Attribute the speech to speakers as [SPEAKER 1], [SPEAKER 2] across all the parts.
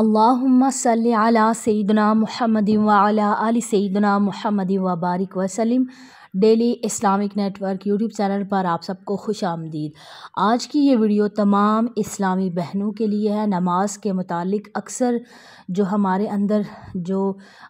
[SPEAKER 1] अल्लाहुम्मा सल्लि अला सैदना मुहम्मद व अला अली सैदना मुहम्मद व बारिक daily Islamic network YouTube channel पर आप सबको खुश आमदीद आज की ये वीडियो तमाम इस्लामी बहनों के लिए है नमाज के मुतालिक अक्सर जो हमारे अंदर जो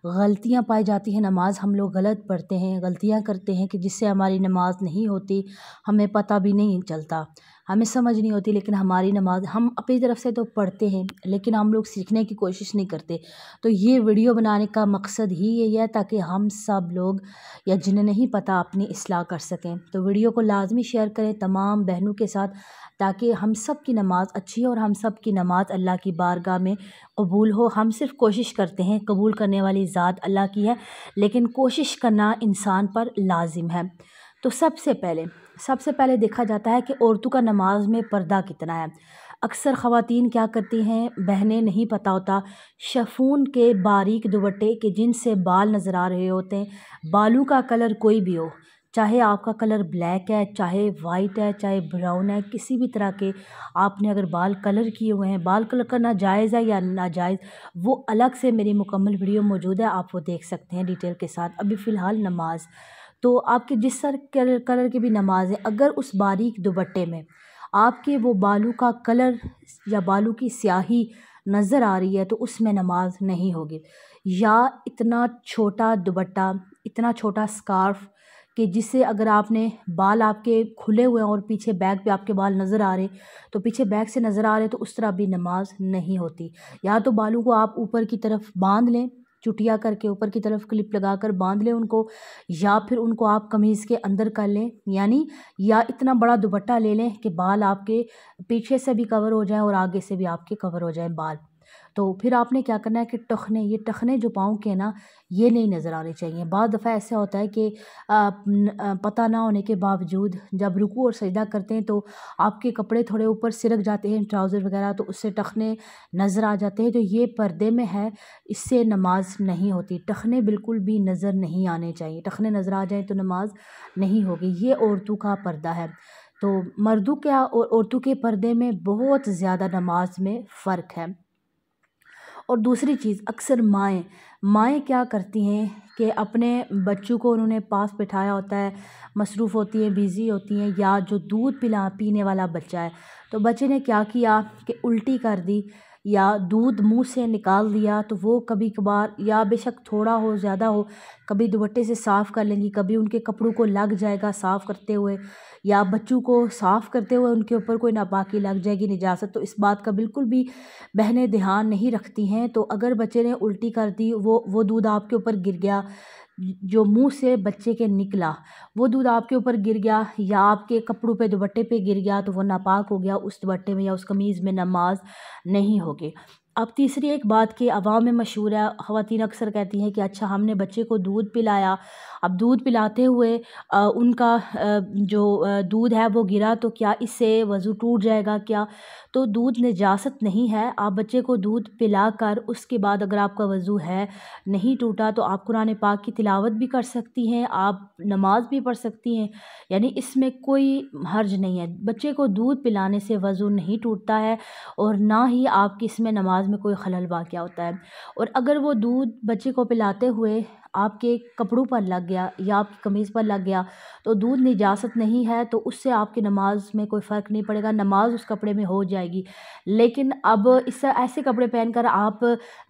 [SPEAKER 1] गलतियां पाई जाती हैं नमाज हम लोग गलत पढ़ते हैं गलतियां करते हैं कि जिससे हमारी नमाज नहीं होती हमें पता भी नहीं चलता हमें समझ नहीं होती लेकिन हमारी नमाज हम अपनी तरफ से तो पढ़ते हैं लेकिन हम लोग सीखने की कोशिश नहीं करते तो ये वीडियो बनाने का मकसद ही यही है ताकि हम सब लोग या जिन्हें नहीं पता अपनी असलाह कर सकें तो वीडियो को लाजमी शेयर करें तमाम बहनों के साथ ताकि हम सब की नमाज़ अच्छी हो और हम सब की नमाज़ अल्लाह की बारगाह में कबूल हो हम सिर्फ कोशिश करते हैं कबूल करने वाली ज़ात अल्लाह की है लेकिन कोशिश करना इंसान पर लाजिम है तो सबसे पहले सबसे पहले देखा जाता है कि औरतों का नमाज में पर्दा कितना है अक्सर ख़वातीन क्या करती हैं बहनें नहीं पता होता शफून के बारीक दुबट्टे के जिनसे बाल नज़र आ रहे होते हैं बालों का कलर कोई भी हो चाहे आपका कलर ब्लैक है चाहे वाइट है चाहे ब्राउन है किसी भी तरह के आपने अगर बाल कलर किए हुए हैं बाल कलर करना जायज़ है या नाजायज़ वो अलग से मेरी मुकम्मल वीडियो मौजूद है आप वो देख सकते हैं डिटेल के साथ अभी फ़िलहाल नमाज़ तो आपके जिस सर कलर कलर की भी नमाज है अगर उस बारीक दुबट्टे में आपके वो बालू का कलर या बालू की स्याही नज़र आ रही है तो उसमें नमाज नहीं होगी या इतना छोटा दुबट्टा इतना छोटा स्कार्फ़ कि जिससे अगर आपने बाल आपके खुले हुए हैं और पीछे बैग पे आपके बाल नज़र आ रहे तो पीछे बैग से नज़र आ रहे तो उस तरह भी नमाज नहीं होती या तो बालों को आप ऊपर की तरफ बांध लें चुटिया करके ऊपर की तरफ क्लिप लगाकर बांध लें उनको या फिर उनको आप कमीज़ के अंदर कर लें यानी या इतना बड़ा दुपट्टा ले लें कि बाल आपके पीछे से भी कवर हो जाए और आगे से भी आपके कवर हो जाए बाल तो फिर आपने क्या करना है कि टखने ये टखने जो पाँव के ना ये नहीं नज़र आने चाहिए बाद दफ़ा ऐसा होता है कि पता ना होने के बावजूद जब रुकू और सजदा करते हैं तो आपके कपड़े थोड़े ऊपर सिरक जाते हैं ट्राउज़र वगैरह तो उससे टखने नज़र आ जाते हैं तो ये पर्दे में है इससे नमाज नहीं होती टखने बिल्कुल भी नज़र नहीं आने चाहिए टखने नज़र आ जाएँ तो नमाज नहीं होगी ये औरतों का पर्दा है तो मर्दों के औरतों के पर्दे में बहुत ज़्यादा नमाज में फ़र्क है और दूसरी चीज़ अक्सर माएँ माएँ क्या करती हैं कि अपने बच्चों को उन्होंने पास बिठाया होता है मसरूफ़ होती हैं बिज़ी होती हैं या जो दूध पिला पीने वाला बच्चा है तो बच्चे ने क्या किया कि उल्टी कर दी या दूध मुंह से निकाल दिया तो वो कभी कभार या बेशक थोड़ा हो ज़्यादा हो कभी दुपट्टे से साफ़ कर लेंगी कभी उनके कपड़ों को लग जाएगा साफ़ करते हुए या बच्चों को साफ़ करते हुए उनके ऊपर कोई नापाकी लग जाएगी निजात तो इस बात का बिल्कुल भी बहनें ध्यान नहीं रखती हैं तो अगर बच्चे ने उल्टी कर दी वो वो दूध आपके ऊपर गिर गया जो मुंह से बच्चे के निकला वो दूध आपके ऊपर गिर गया या आपके कपड़ों पे दुपट्टे पे गिर गया तो वो नापाक हो गया उस दुपट्टे में या उस कमीज़ में नमाज नहीं होगी अब तीसरी एक बात कि अवाम में मशहूर है ख़वान अक्सर कहती हैं कि अच्छा हमने बच्चे को दूध पिलाया अब दूध पिलाते हुए आ, उनका आ, जो दूध है वो गिरा तो क्या इससे वज़ू टूट जाएगा क्या तो दूध निजासत नहीं है आप बच्चे को दूध पिला कर उसके बाद अगर आपका वज़ू है नहीं टूटा तो आप कुरान पाक की तिलावत भी कर सकती हैं आप नमाज भी पढ़ सकती हैं यानी इसमें कोई हर्ज नहीं है बच्चे को दूध पिलाने से वज़ू नहीं टूटता है और ना ही आपकी इसमें नमाज में कोई खलल वाक़ होता है और अगर वो दूध बच्चे को पिलाते हुए आपके कपड़ों पर लग गया या आपकी कमीज़ पर लग गया तो दूध निजात नहीं है तो उससे आपकी नमाज में कोई फ़र्क नहीं पड़ेगा नमाज उस कपड़े में हो जाएगी लेकिन अब इस ऐसे कपड़े पहन कर आप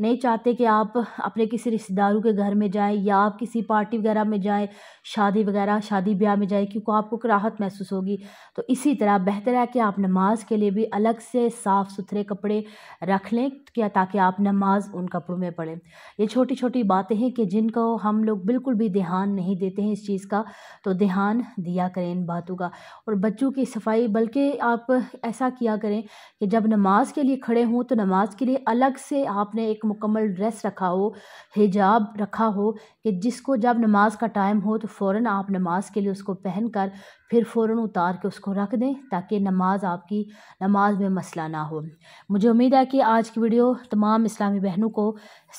[SPEAKER 1] नहीं चाहते कि आप अपने किसी रिश्तेदारों के घर में जाएँ या आप किसी पार्टी वगैरह में जाएँ शादी वगैरह शादी ब्याह में जाएँ क्योंकि आपको राहत महसूस होगी तो इसी तरह बेहतर है कि आप नमाज के लिए भी अलग से साफ़ सुथरे कपड़े रख लें क्या ताकि आप नमाज उन कपड़ों में पढ़ें ये छोटी छोटी बातें हैं कि जिनको हम लोग बिल्कुल भी ध्यान नहीं देते हैं इस चीज़ का तो ध्यान दिया करें इन बातों का और बच्चों की सफाई बल्कि आप ऐसा किया करें कि जब नमाज के लिए खड़े हों तो नमाज के लिए अलग से आपने एक मुकम्मल ड्रेस रखा हो हिजाब रखा हो कि जिसको जब नमाज का टाइम हो तो फ़ौर आप नमाज के लिए उसको पहन कर फिर फ़ौर उतार के उसको रख दें ताकि नमाज आपकी नमाज में मसला ना हो मुझे उम्मीद है कि आज की वीडियो तमाम इस्लामी बहनों को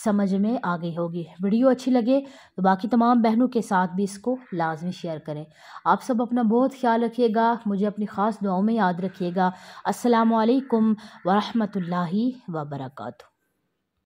[SPEAKER 1] समझ में आ गई होगी वीडियो अच्छी लगे तो बाकी तमाम बहनों के साथ भी इसको लाजमी शेयर करें आप सब अपना बहुत ख्याल रखिएगा मुझे अपनी ख़ास दुआओं में याद रखिएगा असलकम वरहमल वर्का